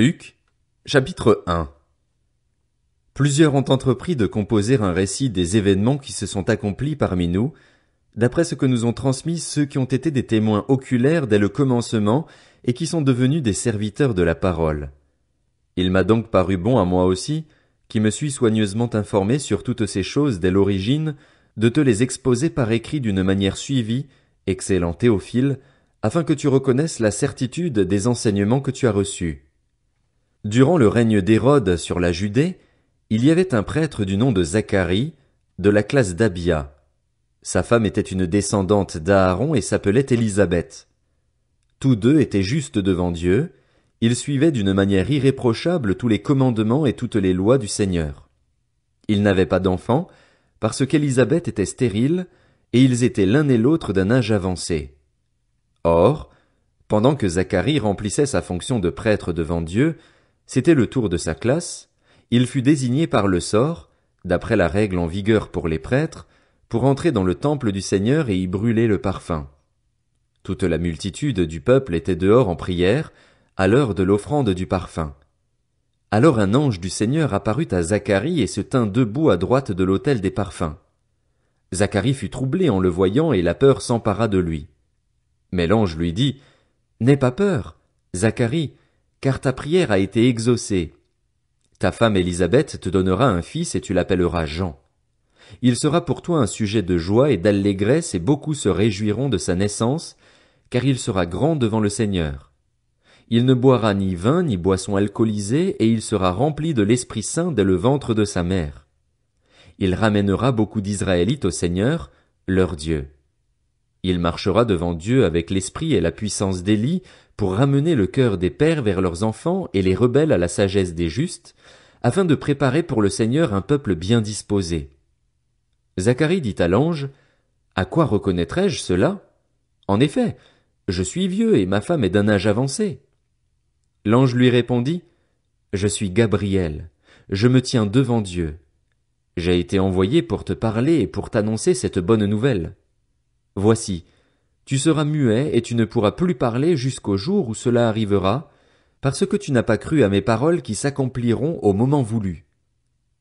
Luc, chapitre 1 Plusieurs ont entrepris de composer un récit des événements qui se sont accomplis parmi nous, d'après ce que nous ont transmis ceux qui ont été des témoins oculaires dès le commencement et qui sont devenus des serviteurs de la parole. Il m'a donc paru bon à moi aussi, qui me suis soigneusement informé sur toutes ces choses dès l'origine, de te les exposer par écrit d'une manière suivie, excellent Théophile, afin que tu reconnaisses la certitude des enseignements que tu as reçus. Durant le règne d'Hérode sur la Judée, il y avait un prêtre du nom de Zacharie, de la classe d'Abia. Sa femme était une descendante d'Aaron et s'appelait Élisabeth. Tous deux étaient justes devant Dieu, ils suivaient d'une manière irréprochable tous les commandements et toutes les lois du Seigneur. Ils n'avaient pas d'enfants, parce qu'Élisabeth était stérile, et ils étaient l'un et l'autre d'un âge avancé. Or, pendant que Zacharie remplissait sa fonction de prêtre devant Dieu, c'était le tour de sa classe, il fut désigné par le sort, d'après la règle en vigueur pour les prêtres, pour entrer dans le temple du Seigneur et y brûler le parfum. Toute la multitude du peuple était dehors en prière, à l'heure de l'offrande du parfum. Alors un ange du Seigneur apparut à Zacharie et se tint debout à droite de l'autel des parfums. Zacharie fut troublé en le voyant et la peur s'empara de lui. Mais l'ange lui dit, N'aie pas peur, Zacharie, car ta prière a été exaucée. Ta femme Élisabeth te donnera un fils et tu l'appelleras Jean. Il sera pour toi un sujet de joie et d'allégresse et beaucoup se réjouiront de sa naissance, car il sera grand devant le Seigneur. Il ne boira ni vin ni boisson alcoolisée et il sera rempli de l'Esprit Saint dès le ventre de sa mère. Il ramènera beaucoup d'Israélites au Seigneur, leur Dieu. Il marchera devant Dieu avec l'esprit et la puissance d'Élie pour ramener le cœur des pères vers leurs enfants et les rebelles à la sagesse des justes, afin de préparer pour le Seigneur un peuple bien disposé. Zacharie dit à l'ange, À quoi reconnaîtrais je cela? En effet, je suis vieux et ma femme est d'un âge avancé. L'ange lui répondit, Je suis Gabriel, je me tiens devant Dieu. J'ai été envoyé pour te parler et pour t'annoncer cette bonne nouvelle. Voici, tu seras muet et tu ne pourras plus parler jusqu'au jour où cela arrivera, parce que tu n'as pas cru à mes paroles qui s'accompliront au moment voulu.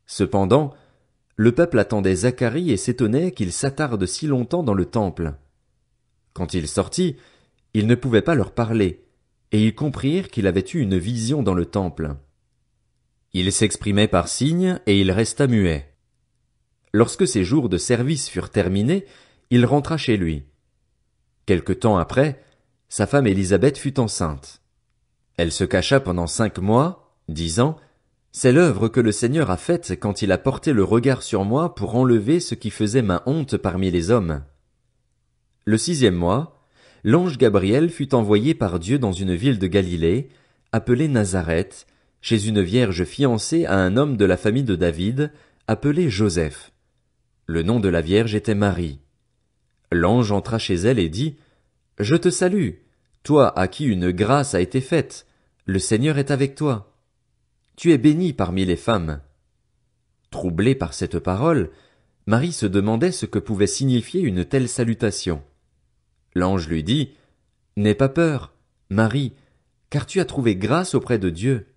Cependant, le peuple attendait Zacharie et s'étonnait qu'il s'attarde si longtemps dans le temple. Quand il sortit, il ne pouvait pas leur parler, et ils comprirent qu'il avait eu une vision dans le temple. Il s'exprimait par signes, et il resta muet. Lorsque ses jours de service furent terminés, il rentra chez lui. Quelque temps après, sa femme Élisabeth fut enceinte. Elle se cacha pendant cinq mois, disant, C'est l'œuvre que le Seigneur a faite quand il a porté le regard sur moi pour enlever ce qui faisait ma honte parmi les hommes. Le sixième mois, l'ange Gabriel fut envoyé par Dieu dans une ville de Galilée, appelée Nazareth, chez une vierge fiancée à un homme de la famille de David, appelé Joseph. Le nom de la vierge était Marie. L'ange entra chez elle et dit, Je te salue, toi à qui une grâce a été faite, le Seigneur est avec toi. Tu es bénie parmi les femmes. Troublée par cette parole, Marie se demandait ce que pouvait signifier une telle salutation. L'ange lui dit, N'aie pas peur, Marie, car tu as trouvé grâce auprès de Dieu.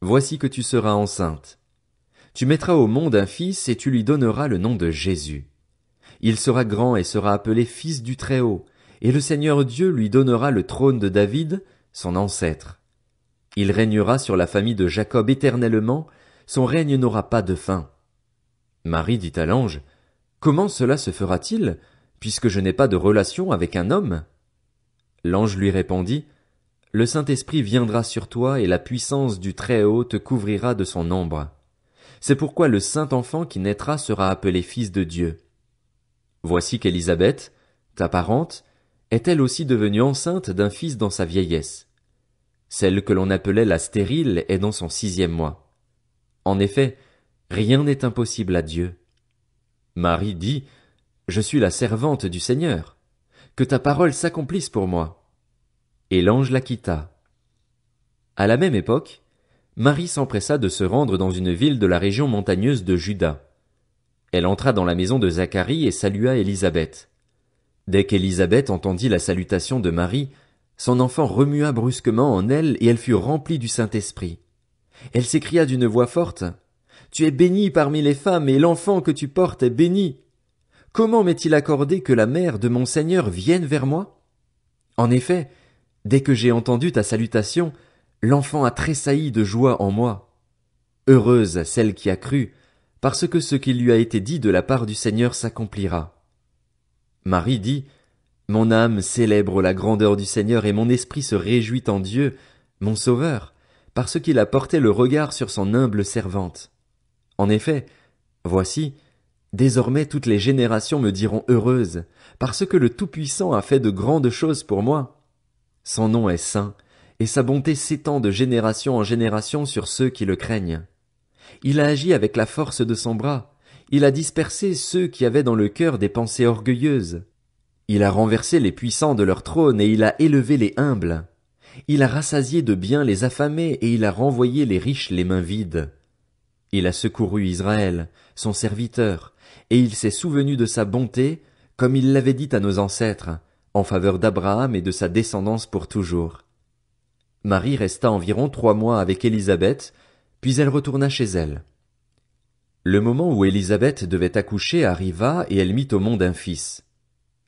Voici que tu seras enceinte. Tu mettras au monde un fils et tu lui donneras le nom de Jésus. Il sera grand et sera appelé fils du Très-Haut, et le Seigneur Dieu lui donnera le trône de David, son ancêtre. Il régnera sur la famille de Jacob éternellement, son règne n'aura pas de fin. Marie dit à l'ange, Comment cela se fera-t-il, puisque je n'ai pas de relation avec un homme? L'ange lui répondit, Le Saint-Esprit viendra sur toi et la puissance du Très-Haut te couvrira de son ombre. C'est pourquoi le Saint-Enfant qui naîtra sera appelé Fils de Dieu. Voici qu'Élisabeth, ta parente, est elle aussi devenue enceinte d'un fils dans sa vieillesse. Celle que l'on appelait la stérile est dans son sixième mois. En effet, rien n'est impossible à Dieu. Marie dit, Je suis la servante du Seigneur. Que ta parole s'accomplisse pour moi. Et l'ange la quitta. À la même époque, Marie s'empressa de se rendre dans une ville de la région montagneuse de Juda. Elle entra dans la maison de Zacharie et salua Élisabeth. Dès qu'Élisabeth entendit la salutation de Marie, son enfant remua brusquement en elle et elle fut remplie du Saint-Esprit. Elle s'écria d'une voix forte, Tu es bénie parmi les femmes et l'enfant que tu portes est béni. Comment m'est-il accordé que la mère de mon Seigneur vienne vers moi? En effet, dès que j'ai entendu ta salutation, l'enfant a tressailli de joie en moi. Heureuse celle qui a cru, parce que ce qui lui a été dit de la part du Seigneur s'accomplira. Marie dit, Mon âme célèbre la grandeur du Seigneur et mon esprit se réjouit en Dieu, mon Sauveur, parce qu'il a porté le regard sur son humble servante. En effet, voici, désormais toutes les générations me diront heureuse, parce que le Tout-Puissant a fait de grandes choses pour moi. Son nom est saint, et sa bonté s'étend de génération en génération sur ceux qui le craignent. Il a agi avec la force de son bras. Il a dispersé ceux qui avaient dans le cœur des pensées orgueilleuses. Il a renversé les puissants de leur trône et il a élevé les humbles. Il a rassasié de biens les affamés et il a renvoyé les riches les mains vides. Il a secouru Israël, son serviteur, et il s'est souvenu de sa bonté, comme il l'avait dit à nos ancêtres, en faveur d'Abraham et de sa descendance pour toujours. Marie resta environ trois mois avec Élisabeth, puis elle retourna chez elle. Le moment où Élisabeth devait accoucher arriva et elle mit au monde un fils.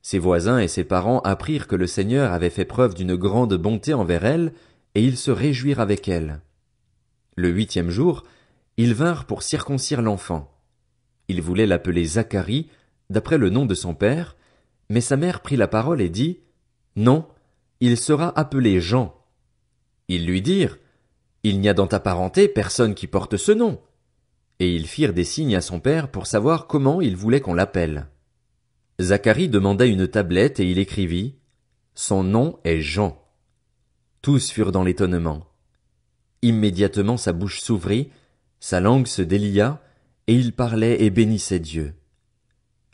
Ses voisins et ses parents apprirent que le Seigneur avait fait preuve d'une grande bonté envers elle, et ils se réjouirent avec elle. Le huitième jour, ils vinrent pour circoncire l'enfant. Ils voulaient l'appeler Zacharie, d'après le nom de son père, mais sa mère prit la parole et dit, Non, il sera appelé Jean. Ils lui dirent, il n'y a dans ta parenté personne qui porte ce nom. Et ils firent des signes à son père pour savoir comment il voulait qu'on l'appelle. Zacharie demanda une tablette et il écrivit Son nom est Jean. Tous furent dans l'étonnement. Immédiatement sa bouche s'ouvrit, sa langue se délia, et il parlait et bénissait Dieu.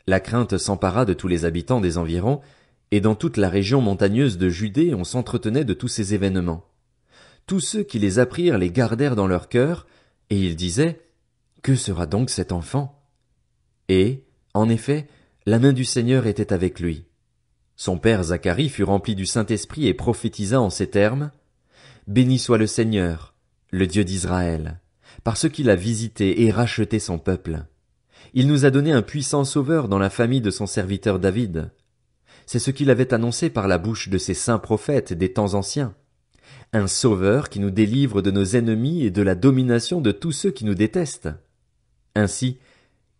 La crainte s'empara de tous les habitants des environs, et dans toute la région montagneuse de Judée on s'entretenait de tous ces événements tous ceux qui les apprirent les gardèrent dans leur cœur, et ils disaient, Que sera donc cet enfant? Et, en effet, la main du Seigneur était avec lui. Son père Zacharie fut rempli du Saint-Esprit et prophétisa en ces termes, Béni soit le Seigneur, le Dieu d'Israël, parce qu'il a visité et racheté son peuple. Il nous a donné un puissant sauveur dans la famille de son serviteur David. C'est ce qu'il avait annoncé par la bouche de ses saints prophètes des temps anciens un Sauveur qui nous délivre de nos ennemis et de la domination de tous ceux qui nous détestent. Ainsi,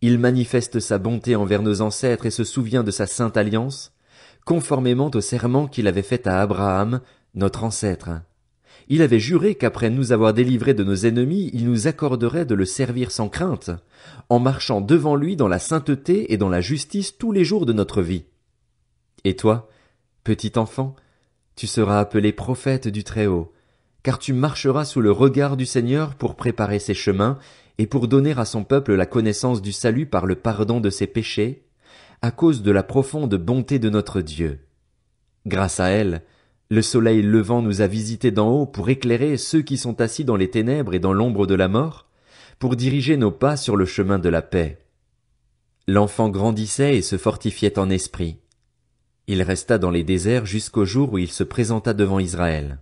il manifeste sa bonté envers nos ancêtres et se souvient de sa sainte alliance, conformément au serment qu'il avait fait à Abraham, notre ancêtre. Il avait juré qu'après nous avoir délivrés de nos ennemis, il nous accorderait de le servir sans crainte, en marchant devant lui dans la sainteté et dans la justice tous les jours de notre vie. Et toi, petit enfant, tu seras appelé prophète du Très-Haut, car tu marcheras sous le regard du Seigneur pour préparer ses chemins et pour donner à son peuple la connaissance du salut par le pardon de ses péchés, à cause de la profonde bonté de notre Dieu. Grâce à elle, le soleil levant nous a visités d'en haut pour éclairer ceux qui sont assis dans les ténèbres et dans l'ombre de la mort, pour diriger nos pas sur le chemin de la paix. L'enfant grandissait et se fortifiait en esprit. Il resta dans les déserts jusqu'au jour où il se présenta devant Israël.